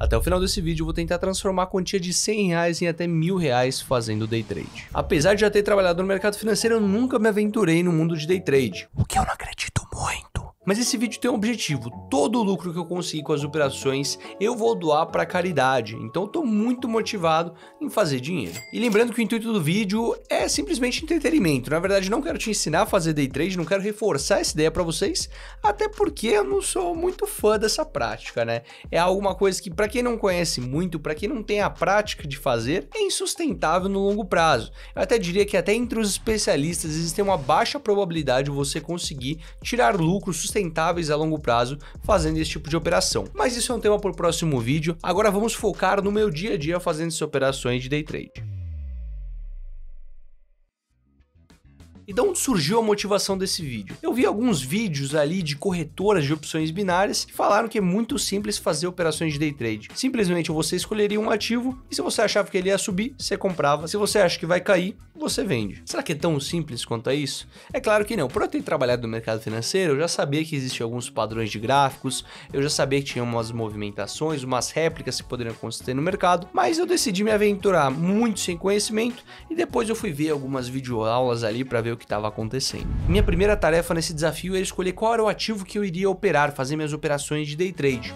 Até o final desse vídeo, eu vou tentar transformar a quantia de 100 reais em até mil reais fazendo day trade. Apesar de já ter trabalhado no mercado financeiro, eu nunca me aventurei no mundo de day trade, o que eu não acredito mas esse vídeo tem um objetivo, todo o lucro que eu consigo com as operações eu vou doar para caridade, então eu tô muito motivado em fazer dinheiro. E lembrando que o intuito do vídeo é simplesmente entretenimento, na verdade não quero te ensinar a fazer day trade, não quero reforçar essa ideia para vocês, até porque eu não sou muito fã dessa prática, né? É alguma coisa que para quem não conhece muito, para quem não tem a prática de fazer, é insustentável no longo prazo. Eu até diria que até entre os especialistas existe uma baixa probabilidade de você conseguir tirar lucro sustentável sustentáveis a longo prazo fazendo esse tipo de operação. Mas isso é um tema para o próximo vídeo. Agora vamos focar no meu dia a dia fazendo essas operações de day trade. E de onde surgiu a motivação desse vídeo? Eu vi alguns vídeos ali de corretoras de opções binárias que falaram que é muito simples fazer operações de day trade. Simplesmente você escolheria um ativo e se você achava que ele ia subir, você comprava. Se você acha que vai cair, você vende. Será que é tão simples quanto a é isso? É claro que não. Por eu ter trabalhado no mercado financeiro, eu já sabia que existiam alguns padrões de gráficos, eu já sabia que tinha umas movimentações, umas réplicas que poderiam acontecer no mercado, mas eu decidi me aventurar muito sem conhecimento e depois eu fui ver algumas videoaulas ali para ver o que estava acontecendo. Minha primeira tarefa nesse desafio era escolher qual era o ativo que eu iria operar, fazer minhas operações de day trade.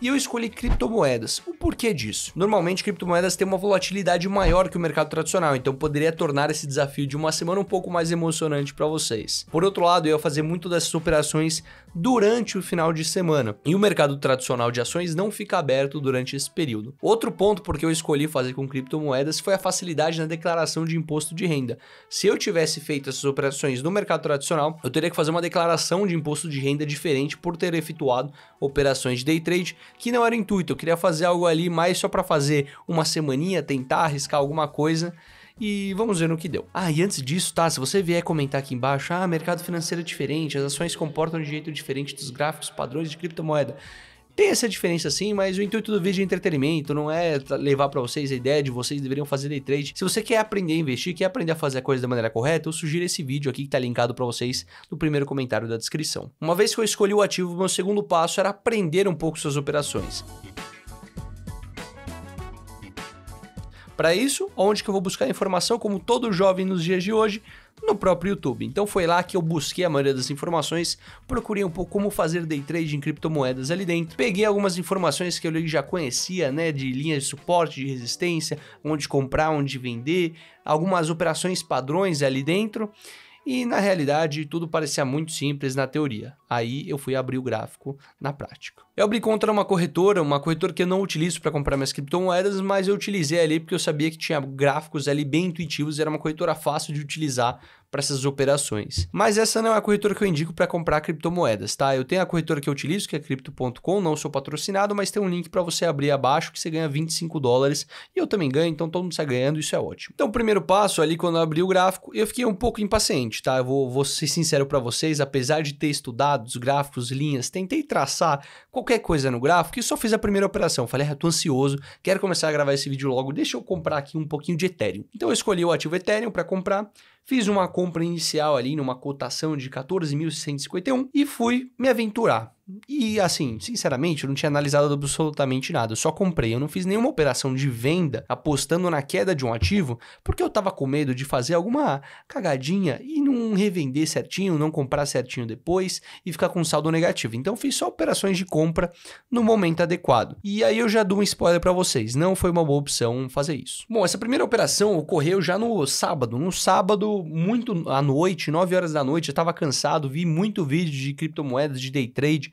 e eu escolhi criptomoedas. O porquê disso? Normalmente, criptomoedas têm uma volatilidade maior que o mercado tradicional, então poderia tornar esse desafio de uma semana um pouco mais emocionante para vocês. Por outro lado, eu ia fazer muito dessas operações durante o final de semana. E o mercado tradicional de ações não fica aberto durante esse período. Outro ponto porque eu escolhi fazer com criptomoedas foi a facilidade na declaração de imposto de renda. Se eu tivesse feito essas operações no mercado tradicional, eu teria que fazer uma declaração de imposto de renda diferente por ter efetuado operações de day trade, que não era intuito. Eu queria fazer algo ali mais só para fazer uma semaninha, tentar arriscar alguma coisa e vamos ver no que deu. Ah, e antes disso, tá? Se você vier comentar aqui embaixo, ah, mercado financeiro é diferente, as ações comportam de jeito diferente dos gráficos padrões de criptomoeda. Tem essa diferença sim, mas o intuito do vídeo é entretenimento, não é levar para vocês a ideia de vocês deveriam fazer day trade. Se você quer aprender a investir, quer aprender a fazer a coisa da maneira correta, eu sugiro esse vídeo aqui que tá linkado para vocês no primeiro comentário da descrição. Uma vez que eu escolhi o ativo, meu segundo passo era aprender um pouco suas operações. Para isso, onde que eu vou buscar informação, como todo jovem nos dias de hoje? No próprio YouTube. Então foi lá que eu busquei a maioria das informações, procurei um pouco como fazer day trade em criptomoedas ali dentro, peguei algumas informações que eu já conhecia, né, de linhas de suporte, de resistência, onde comprar, onde vender, algumas operações padrões ali dentro e na realidade, tudo parecia muito simples na teoria. Aí eu fui abrir o gráfico na prática. Eu abri contra uma corretora, uma corretora que eu não utilizo para comprar minhas criptomoedas, mas eu utilizei ali porque eu sabia que tinha gráficos ali bem intuitivos, era uma corretora fácil de utilizar para essas operações. Mas essa não é a corretora que eu indico para comprar criptomoedas, tá? Eu tenho a corretora que eu utilizo, que é crypto.com, não sou patrocinado, mas tem um link para você abrir abaixo que você ganha 25 dólares e eu também ganho, então todo mundo está ganhando, isso é ótimo. Então, o primeiro passo ali quando eu abri o gráfico, eu fiquei um pouco impaciente, tá? Eu vou, vou ser sincero para vocês, apesar de ter estudado os gráficos, linhas, tentei traçar qualquer coisa no gráfico e só fiz a primeira operação. Falei, ah, tô ansioso, quero começar a gravar esse vídeo logo, deixa eu comprar aqui um pouquinho de Ethereum. Então, eu escolhi o ativo Ethereum para comprar Fiz uma compra inicial ali numa cotação de 14.651 e fui me aventurar. E assim, sinceramente, eu não tinha analisado absolutamente nada. Eu só comprei. Eu não fiz nenhuma operação de venda apostando na queda de um ativo, porque eu tava com medo de fazer alguma cagadinha e não revender certinho, não comprar certinho depois e ficar com saldo negativo. Então fiz só operações de compra no momento adequado. E aí eu já dou um spoiler para vocês. Não foi uma boa opção fazer isso. Bom, essa primeira operação ocorreu já no sábado. No sábado, muito à noite, 9 horas da noite, eu tava cansado, vi muito vídeo de criptomoedas de day trade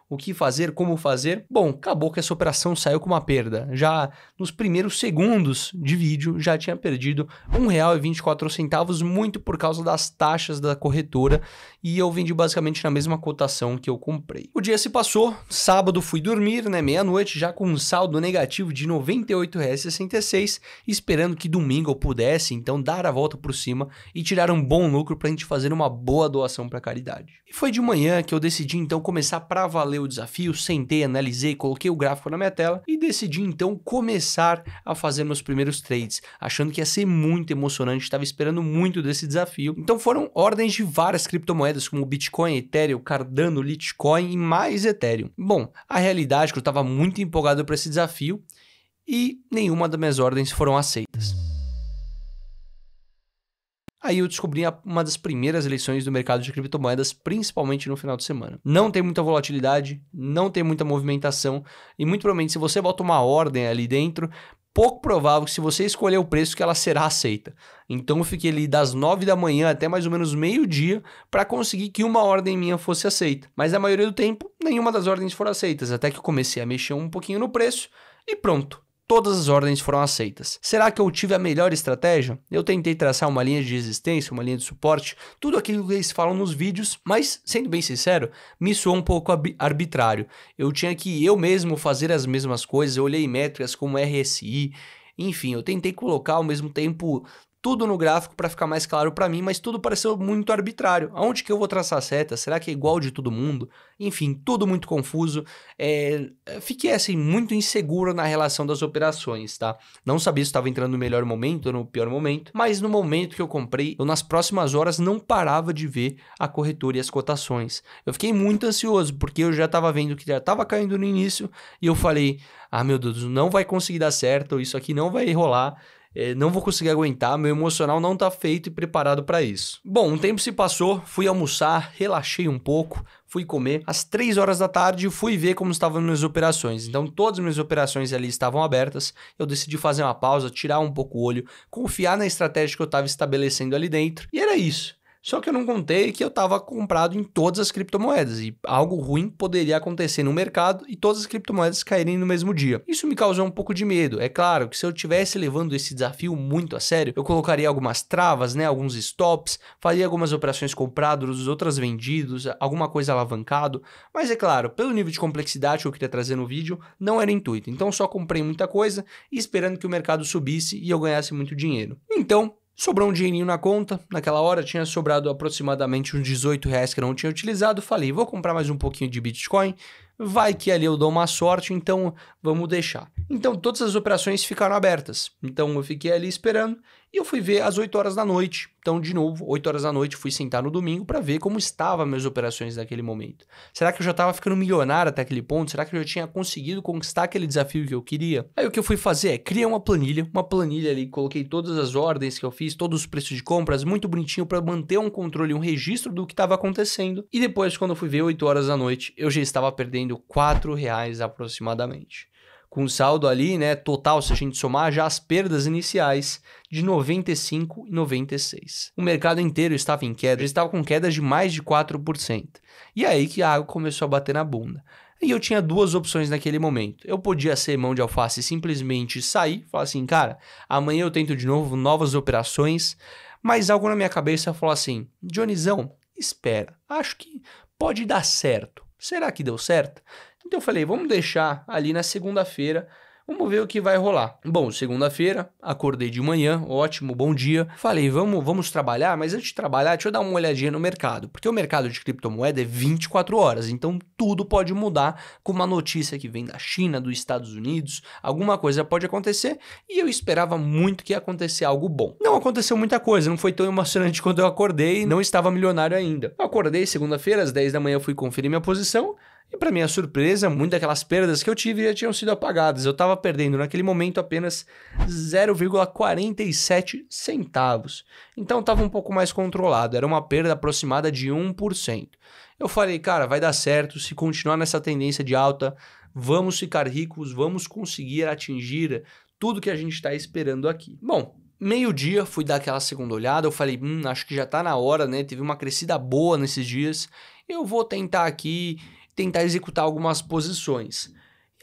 o que fazer, como fazer. Bom, acabou que essa operação saiu com uma perda. Já nos primeiros segundos de vídeo já tinha perdido R$1,24, muito por causa das taxas da corretora, e eu vendi basicamente na mesma cotação que eu comprei. O dia se passou, sábado fui dormir, né, meia-noite, já com um saldo negativo de R$98,66, esperando que domingo eu pudesse então dar a volta por cima e tirar um bom lucro para a gente fazer uma boa doação para caridade. E foi de manhã que eu decidi então começar para valer o desafio, sentei, analisei, coloquei o gráfico na minha tela e decidi então começar a fazer meus primeiros trades, achando que ia ser muito emocionante, estava esperando muito desse desafio. Então foram ordens de várias criptomoedas como Bitcoin, Ethereum, Cardano, Litecoin e mais Ethereum. Bom, a realidade é que eu estava muito empolgado para esse desafio e nenhuma das minhas ordens foram aceitas. Aí eu descobri uma das primeiras eleições do mercado de criptomoedas, principalmente no final de semana. Não tem muita volatilidade, não tem muita movimentação, e muito provavelmente, se você bota uma ordem ali dentro, pouco provável que se você escolher o preço que ela será aceita. Então eu fiquei ali das 9 da manhã até mais ou menos meio-dia para conseguir que uma ordem minha fosse aceita. Mas na maioria do tempo, nenhuma das ordens foram aceitas, até que eu comecei a mexer um pouquinho no preço e pronto todas as ordens foram aceitas. Será que eu tive a melhor estratégia? Eu tentei traçar uma linha de resistência, uma linha de suporte, tudo aquilo que eles falam nos vídeos, mas, sendo bem sincero, me soou um pouco arbitrário. Eu tinha que eu mesmo fazer as mesmas coisas, eu olhei métricas como RSI, enfim, eu tentei colocar ao mesmo tempo tudo no gráfico para ficar mais claro para mim, mas tudo pareceu muito arbitrário. Aonde que eu vou traçar a seta? Será que é igual de todo mundo? Enfim, tudo muito confuso. É... Fiquei assim muito inseguro na relação das operações, tá? Não sabia se estava entrando no melhor momento ou no pior momento, mas no momento que eu comprei, eu nas próximas horas não parava de ver a corretora e as cotações. Eu fiquei muito ansioso porque eu já estava vendo que já estava caindo no início e eu falei: "Ah, meu Deus, não vai conseguir dar certo, isso aqui não vai rolar". É, não vou conseguir aguentar, meu emocional não tá feito e preparado para isso. Bom, um tempo se passou, fui almoçar, relaxei um pouco, fui comer. Às 3 horas da tarde, fui ver como estavam minhas operações. Então, todas as minhas operações ali estavam abertas. Eu decidi fazer uma pausa, tirar um pouco o olho, confiar na estratégia que eu estava estabelecendo ali dentro. E era isso. Só que eu não contei que eu estava comprado em todas as criptomoedas e algo ruim poderia acontecer no mercado e todas as criptomoedas caírem no mesmo dia. Isso me causou um pouco de medo. É claro que se eu tivesse levando esse desafio muito a sério, eu colocaria algumas travas, né, alguns stops, faria algumas operações comprados, outras vendidos, alguma coisa alavancado, mas é claro, pelo nível de complexidade que eu queria trazer no vídeo, não era intuito. Então só comprei muita coisa esperando que o mercado subisse e eu ganhasse muito dinheiro. Então, Sobrou um dinheirinho na conta. Naquela hora tinha sobrado aproximadamente uns 18 reais que eu não tinha utilizado. Falei, vou comprar mais um pouquinho de Bitcoin. Vai que ali eu dou uma sorte, então vamos deixar. Então todas as operações ficaram abertas. Então eu fiquei ali esperando e eu fui ver às 8 horas da noite. Então, de novo, 8 horas da noite, fui sentar no domingo para ver como estavam minhas operações naquele momento. Será que eu já estava ficando milionário até aquele ponto? Será que eu já tinha conseguido conquistar aquele desafio que eu queria? Aí o que eu fui fazer é criar uma planilha, uma planilha ali, coloquei todas as ordens que eu fiz, todos os preços de compras, muito bonitinho para manter um controle, um registro do que estava acontecendo. E depois, quando eu fui ver 8 horas da noite, eu já estava perdendo 4 reais aproximadamente com saldo ali, né, total, se a gente somar já as perdas iniciais de 95 e 96. O mercado inteiro estava em queda, estava com quedas de mais de 4%. E é aí que a água começou a bater na bunda. E eu tinha duas opções naquele momento. Eu podia ser mão de alface e simplesmente sair, falar assim, cara, amanhã eu tento de novo novas operações, mas algo na minha cabeça falou assim: Dionizão, espera, acho que pode dar certo. Será que deu certo? Então eu falei, vamos deixar ali na segunda-feira, vamos ver o que vai rolar. Bom, segunda-feira, acordei de manhã, ótimo, bom dia. Falei, vamos, vamos trabalhar, mas antes de trabalhar, deixa eu dar uma olhadinha no mercado, porque o mercado de criptomoeda é 24 horas, então tudo pode mudar com uma notícia que vem da China, dos Estados Unidos, alguma coisa pode acontecer, e eu esperava muito que ia acontecer algo bom. Não aconteceu muita coisa, não foi tão emocionante quando eu acordei, não estava milionário ainda. Eu acordei segunda-feira, às 10 da manhã, fui conferir minha posição. E para minha surpresa, muitas daquelas perdas que eu tive já tinham sido apagadas. Eu estava perdendo naquele momento apenas 0,47 centavos. Então estava um pouco mais controlado, era uma perda aproximada de 1%. Eu falei, cara, vai dar certo, se continuar nessa tendência de alta, vamos ficar ricos, vamos conseguir atingir tudo que a gente está esperando aqui. Bom, meio-dia fui dar aquela segunda olhada, eu falei, hum, acho que já está na hora, né? Teve uma crescida boa nesses dias. Eu vou tentar aqui tentar executar algumas posições.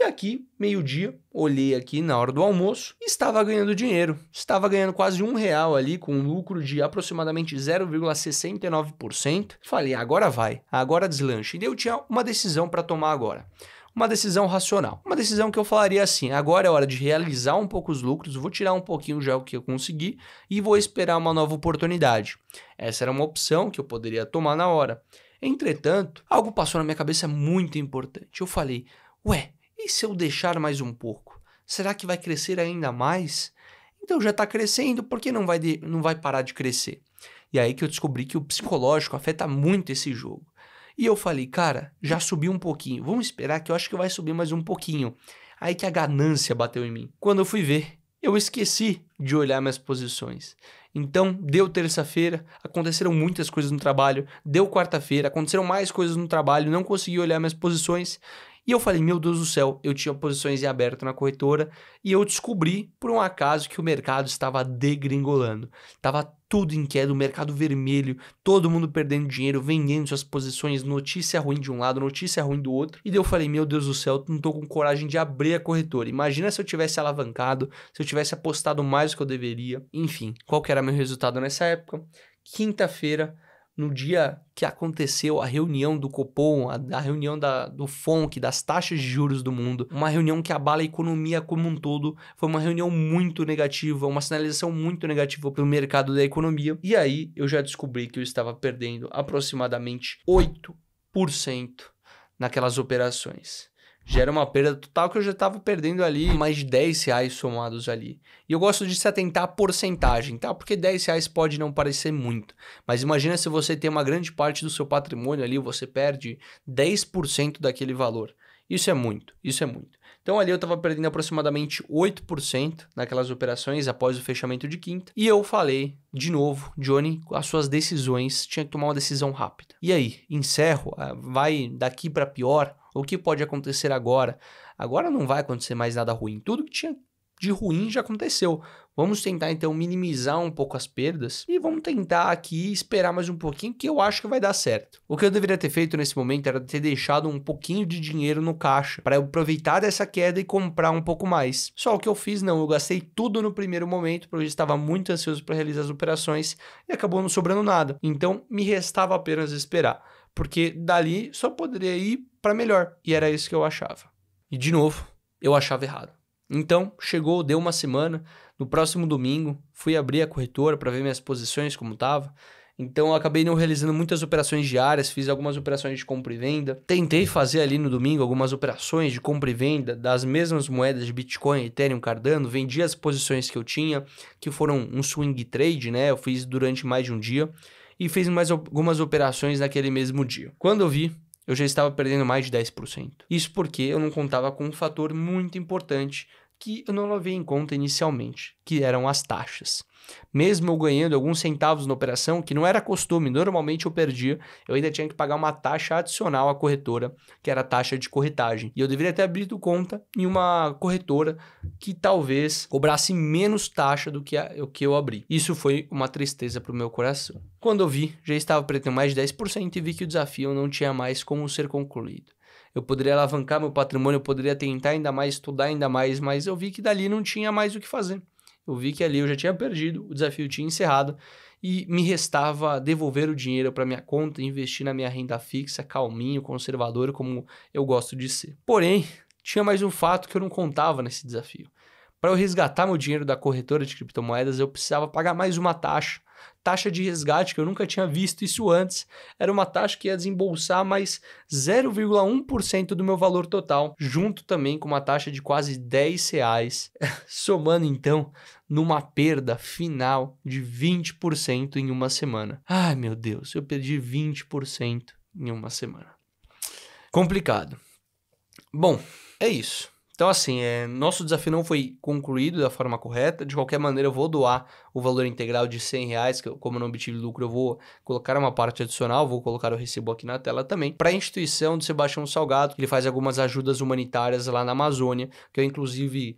E aqui, meio-dia, olhei aqui na hora do almoço, estava ganhando dinheiro. Estava ganhando quase um real ali, com um lucro de aproximadamente 0,69%. Falei, agora vai, agora deslanche. E eu tinha uma decisão para tomar agora. Uma decisão racional. Uma decisão que eu falaria assim: agora é hora de realizar um pouco os lucros, vou tirar um pouquinho já o que eu consegui e vou esperar uma nova oportunidade. Essa era uma opção que eu poderia tomar na hora. Entretanto, algo passou na minha cabeça muito importante. Eu falei: Ué, e se eu deixar mais um pouco? Será que vai crescer ainda mais? Então já está crescendo, por que não vai, de, não vai parar de crescer? E aí que eu descobri que o psicológico afeta muito esse jogo. E eu falei, cara, já subiu um pouquinho, vamos esperar que eu acho que vai subir mais um pouquinho. Aí que a ganância bateu em mim. Quando eu fui ver, eu esqueci de olhar minhas posições. Então, deu terça-feira, aconteceram muitas coisas no trabalho, deu quarta-feira, aconteceram mais coisas no trabalho, não consegui olhar minhas posições e eu falei, meu Deus do céu, eu tinha posições em aberto na corretora e eu descobri, por um acaso, que o mercado estava degringolando. Estava tudo em queda, o mercado vermelho, todo mundo perdendo dinheiro, vendendo suas posições, notícia ruim de um lado, notícia ruim do outro. E daí eu falei, meu Deus do céu, não estou com coragem de abrir a corretora. Imagina se eu tivesse alavancado, se eu tivesse apostado mais do que eu deveria. Enfim, qual que era meu resultado nessa época? Quinta-feira, no dia que aconteceu a reunião do Copom, a, a reunião da, do FONC, das taxas de juros do mundo, uma reunião que abala a economia como um todo, foi uma reunião muito negativa, uma sinalização muito negativa para o mercado da economia. E aí eu já descobri que eu estava perdendo aproximadamente 8% naquelas operações gera uma perda total que eu já estava perdendo ali mais de 10 reais somados ali. E eu gosto de se atentar à porcentagem, tá? Porque 10 reais pode não parecer muito, mas imagina se você tem uma grande parte do seu patrimônio ali, você perde 10% daquele valor. Isso é muito, isso é muito. Então ali eu estava perdendo aproximadamente 8% naquelas operações após o fechamento de quinta. E eu falei, de novo, Johnny, as suas decisões, tinha que tomar uma decisão rápida. E aí, encerro, ah, vai daqui para pior o que pode acontecer agora? Agora não vai acontecer mais nada ruim. Tudo que tinha de ruim já aconteceu. Vamos tentar então minimizar um pouco as perdas e vamos tentar aqui esperar mais um pouquinho que eu acho que vai dar certo. O que eu deveria ter feito nesse momento era ter deixado um pouquinho de dinheiro no caixa para aproveitar dessa queda e comprar um pouco mais. Só o que eu fiz não, eu gastei tudo no primeiro momento porque eu estava muito ansioso para realizar as operações e acabou não sobrando nada. Então me restava apenas esperar. Porque dali só poderia ir para melhor. E era isso que eu achava. E de novo, eu achava errado. Então, chegou, deu uma semana. No próximo domingo, fui abrir a corretora para ver minhas posições, como estava. Então, eu acabei não realizando muitas operações diárias, fiz algumas operações de compra e venda. Tentei fazer ali no domingo algumas operações de compra e venda das mesmas moedas de Bitcoin, Ethereum, Cardano. Vendi as posições que eu tinha, que foram um swing trade, né? Eu fiz durante mais de um dia e fez mais algumas operações naquele mesmo dia. Quando eu vi, eu já estava perdendo mais de 10%. Isso porque eu não contava com um fator muito importante que eu não levei em conta inicialmente, que eram as taxas. Mesmo eu ganhando alguns centavos na operação, que não era costume, normalmente eu perdia, eu ainda tinha que pagar uma taxa adicional à corretora, que era a taxa de corretagem. E eu deveria ter abrido conta em uma corretora que talvez cobrasse menos taxa do que, o que eu abri. Isso foi uma tristeza para o meu coração. Quando eu vi, já estava pretendo mais de 10% e vi que o desafio não tinha mais como ser concluído eu poderia alavancar meu patrimônio, eu poderia tentar ainda mais, estudar ainda mais, mas eu vi que dali não tinha mais o que fazer. Eu vi que ali eu já tinha perdido, o desafio tinha encerrado e me restava devolver o dinheiro para minha conta, investir na minha renda fixa, calminho, conservador, como eu gosto de ser. Porém, tinha mais um fato que eu não contava nesse desafio. Para eu resgatar meu dinheiro da corretora de criptomoedas, eu precisava pagar mais uma taxa taxa de resgate, que eu nunca tinha visto isso antes, era uma taxa que ia desembolsar mais 0,1% do meu valor total, junto também com uma taxa de quase 10 reais, somando então numa perda final de 20% em uma semana. Ai meu Deus, eu perdi 20% em uma semana. Complicado. Bom, é isso. Então, assim, é, nosso desafio não foi concluído da forma correta. De qualquer maneira, eu vou doar o valor integral de 100 reais, que como eu não obtive lucro, eu vou colocar uma parte adicional, vou colocar o recibo aqui na tela também, para a instituição do Sebastião Salgado, que ele faz algumas ajudas humanitárias lá na Amazônia, que eu, inclusive,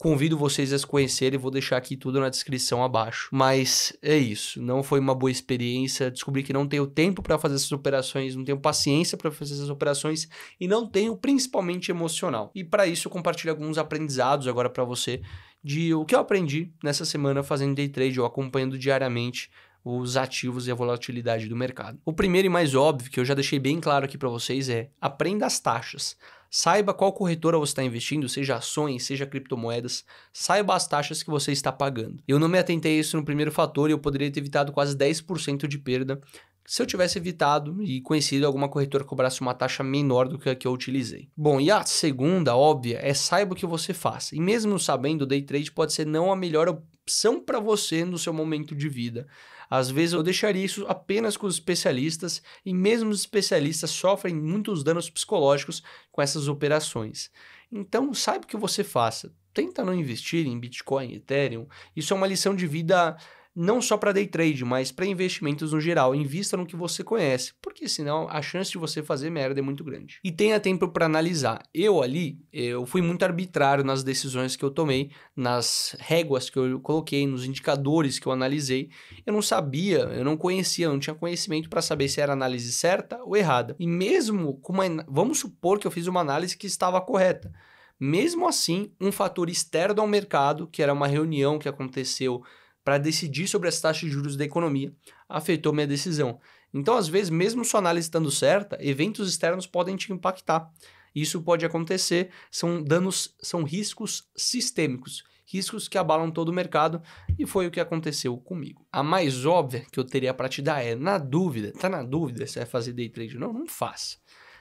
Convido vocês a se conhecerem, vou deixar aqui tudo na descrição abaixo. Mas é isso, não foi uma boa experiência. Descobri que não tenho tempo para fazer essas operações, não tenho paciência para fazer essas operações e não tenho principalmente emocional. E para isso eu compartilho alguns aprendizados agora para você de o que eu aprendi nessa semana fazendo day trade ou acompanhando diariamente os ativos e a volatilidade do mercado. O primeiro e mais óbvio, que eu já deixei bem claro aqui para vocês, é aprenda as taxas. Saiba qual corretora você está investindo, seja ações, seja criptomoedas, saiba as taxas que você está pagando. Eu não me atentei a isso no primeiro fator e eu poderia ter evitado quase 10% de perda se eu tivesse evitado e conhecido alguma corretora que cobrasse uma taxa menor do que a que eu utilizei. Bom, e a segunda, óbvia, é saiba o que você faz. E mesmo sabendo, o day trade pode ser não a melhor opção para você no seu momento de vida. Às vezes eu deixaria isso apenas com os especialistas e mesmo os especialistas sofrem muitos danos psicológicos com essas operações. Então, saiba o que você faça. Tenta não investir em Bitcoin, Ethereum. Isso é uma lição de vida não só para day trade, mas para investimentos no geral. Invista no que você conhece, porque senão a chance de você fazer merda é muito grande. E tenha tempo para analisar. Eu ali, eu fui muito arbitrário nas decisões que eu tomei, nas réguas que eu coloquei, nos indicadores que eu analisei. Eu não sabia, eu não conhecia, eu não tinha conhecimento para saber se era análise certa ou errada. E mesmo com uma, vamos supor que eu fiz uma análise que estava correta. Mesmo assim, um fator externo ao mercado, que era uma reunião que aconteceu para decidir sobre as taxas de juros da economia afetou minha decisão. Então, às vezes, mesmo sua análise estando certa, eventos externos podem te impactar. Isso pode acontecer, são danos, são riscos sistêmicos, riscos que abalam todo o mercado e foi o que aconteceu comigo. A mais óbvia que eu teria para te dar é, na dúvida, tá na dúvida se vai fazer day trade ou não, não faça.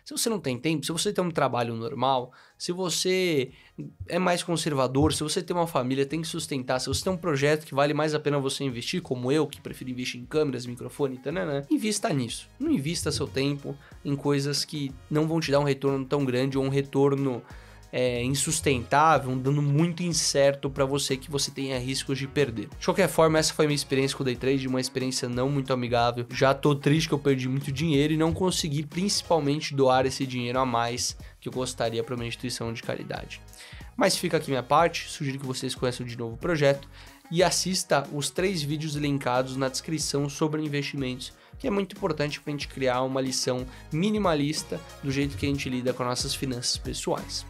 Se você não tem tempo, se você tem um trabalho normal, se você é mais conservador, se você tem uma família, tem que sustentar, se você tem um projeto que vale mais a pena você investir, como eu, que prefiro investir em câmeras, microfone, tananã, invista nisso. Não invista seu tempo em coisas que não vão te dar um retorno tão grande ou um retorno é, insustentável, um dano muito incerto para você que você tenha riscos de perder. De qualquer forma, essa foi minha experiência com o day trade, uma experiência não muito amigável. Já tô triste que eu perdi muito dinheiro e não consegui principalmente doar esse dinheiro a mais que eu gostaria para uma instituição de caridade. Mas fica aqui minha parte, sugiro que vocês conheçam de novo o projeto e assista os três vídeos linkados na descrição sobre investimentos, que é muito importante para a gente criar uma lição minimalista do jeito que a gente lida com nossas finanças pessoais.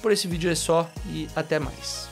Por esse vídeo é só e até mais.